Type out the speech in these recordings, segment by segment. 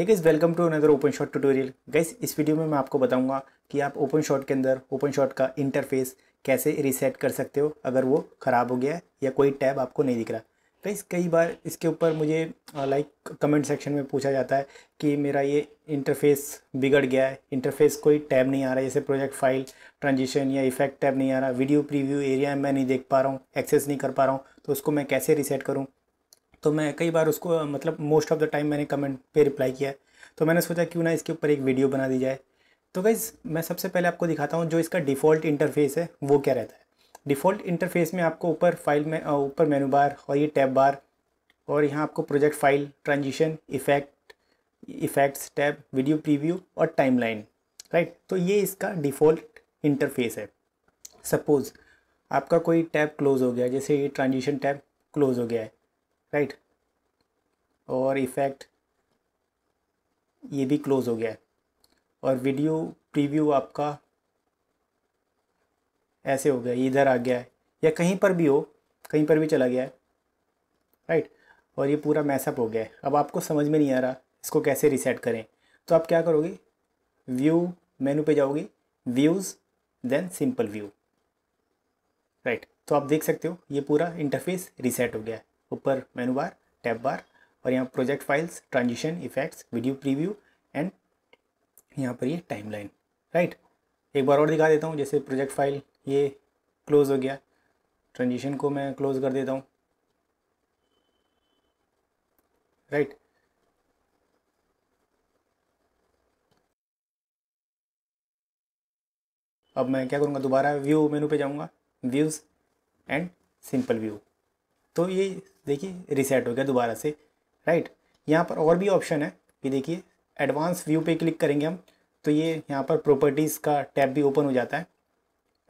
Hey guys welcome to another OpenShot tutorial guys इस वीडियो में मैं आपको बताऊंगा कि आप ओपन शॉट के अंदर ओपन शॉट का इंटरफेस कैसे रीसेट कर सकते हो अगर वो ख़राब हो गया है या कोई टैब आपको नहीं दिख रहा गाइस कई बार इसके ऊपर मुझे लाइक कमेंट सेक्शन में पूछा जाता है कि मेरा ये इंटरफेस बिगड़ गया है इंटरफेस कोई टैब नहीं आ रहा जैसे प्रोजेक्ट फाइल ट्रांजिशन या इफेक्ट टैब नहीं आ रहा वीडियो प्रीव्यू एरिया मैं नहीं देख पा रहा हूँ एक्सेस नहीं कर पा रहा हूँ तो उसको मैं कैसे रीसेट करूँ तो मैं कई बार उसको मतलब मोस्ट ऑफ द टाइम मैंने कमेंट पे रिप्लाई किया है तो मैंने सोचा क्यों ना इसके ऊपर एक वीडियो बना दी जाए तो गाइज़ मैं सबसे पहले आपको दिखाता हूँ जो इसका डिफ़ॉल्ट इंटरफेस है वो क्या रहता है डिफ़ॉल्ट इंटरफेस में आपको ऊपर फाइल में ऊपर मेनू बार और ये टैब बार और यहाँ आपको project file transition effect effects tab video preview और टाइमलाइन राइट तो ये इसका डिफ़ॉल्ट इंटरफेस है सपोज़ आपका कोई टैब क्लोज़ हो गया जैसे ये ट्रांजिशन टैब क्लोज़ हो गया है राइट और इफ़ेक्ट ये भी क्लोज हो गया है और वीडियो प्रीव्यू आपका ऐसे हो गया इधर आ गया है या कहीं पर भी हो कहीं पर भी चला गया है राइट और ये पूरा मैसअप हो गया है अब आपको समझ में नहीं आ रहा इसको कैसे रिसेट करें तो आप क्या करोगे व्यू मेनू पे जाओगे views then simple view right तो आप देख सकते हो ये पूरा इंटरफेस रिसेट हो गया है ऊपर मेनू बार टैब बार और यहाँ project files transition effects video preview and यहाँ पर ये टाइमलाइन राइट एक बार और दिखा देता हूँ जैसे प्रोजेक्ट फाइल ये क्लोज़ हो गया ट्रांजिशन को मैं क्लोज़ कर देता हूँ राइट अब मैं क्या करूँगा दोबारा व्यू मेनू पे जाऊँगा व्यूज़ एंड सिंपल व्यू तो ये देखिए रिसेट हो गया दोबारा से राइट यहाँ पर और भी ऑप्शन है ये देखिए एडवांस व्यू पे क्लिक करेंगे हम तो ये यहाँ पर प्रॉपर्टीज़ का टैब भी ओपन हो जाता है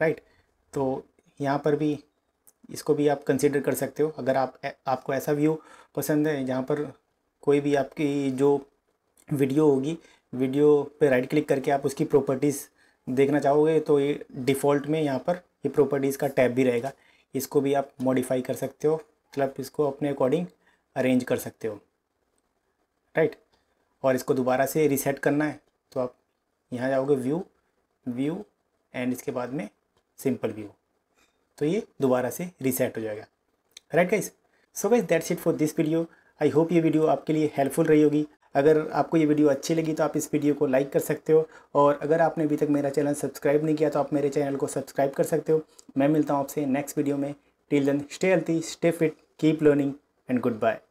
राइट तो यहाँ पर भी इसको भी आप कंसिडर कर सकते हो अगर आप आपको ऐसा व्यू पसंद है जहाँ पर कोई भी आपकी जो वीडियो होगी वीडियो पे राइट क्लिक करके आप उसकी प्रॉपर्टीज़ देखना चाहोगे तो ये डिफ़ॉल्ट में यहाँ पर ये प्रॉपर्टीज़ का टैब भी रहेगा इसको भी आप मॉडिफाई कर सकते हो मतलब इसको अपने अकॉर्डिंग अरेंज कर सकते हो राइट और इसको दोबारा से रिसेट करना है तो आप यहाँ जाओगे व्यू व्यू एंड इसके बाद में सिंपल व्यू तो ये दोबारा से रिसेट हो जाएगा right guys so guys that's it for this video I hope ये वीडियो आपके लिए हेल्पफुल रही होगी अगर आपको ये वीडियो अच्छी लगी तो आप इस वीडियो को लाइक कर सकते हो और अगर आपने अभी तक मेरा चैनल सब्सक्राइब नहीं किया तो आप मेरे चैनल को सब्सक्राइब कर सकते हो मैं मिलता हूँ आपसे नेक्स्ट वीडियो में Till then, stay healthy, stay fit, keep learning, and goodbye.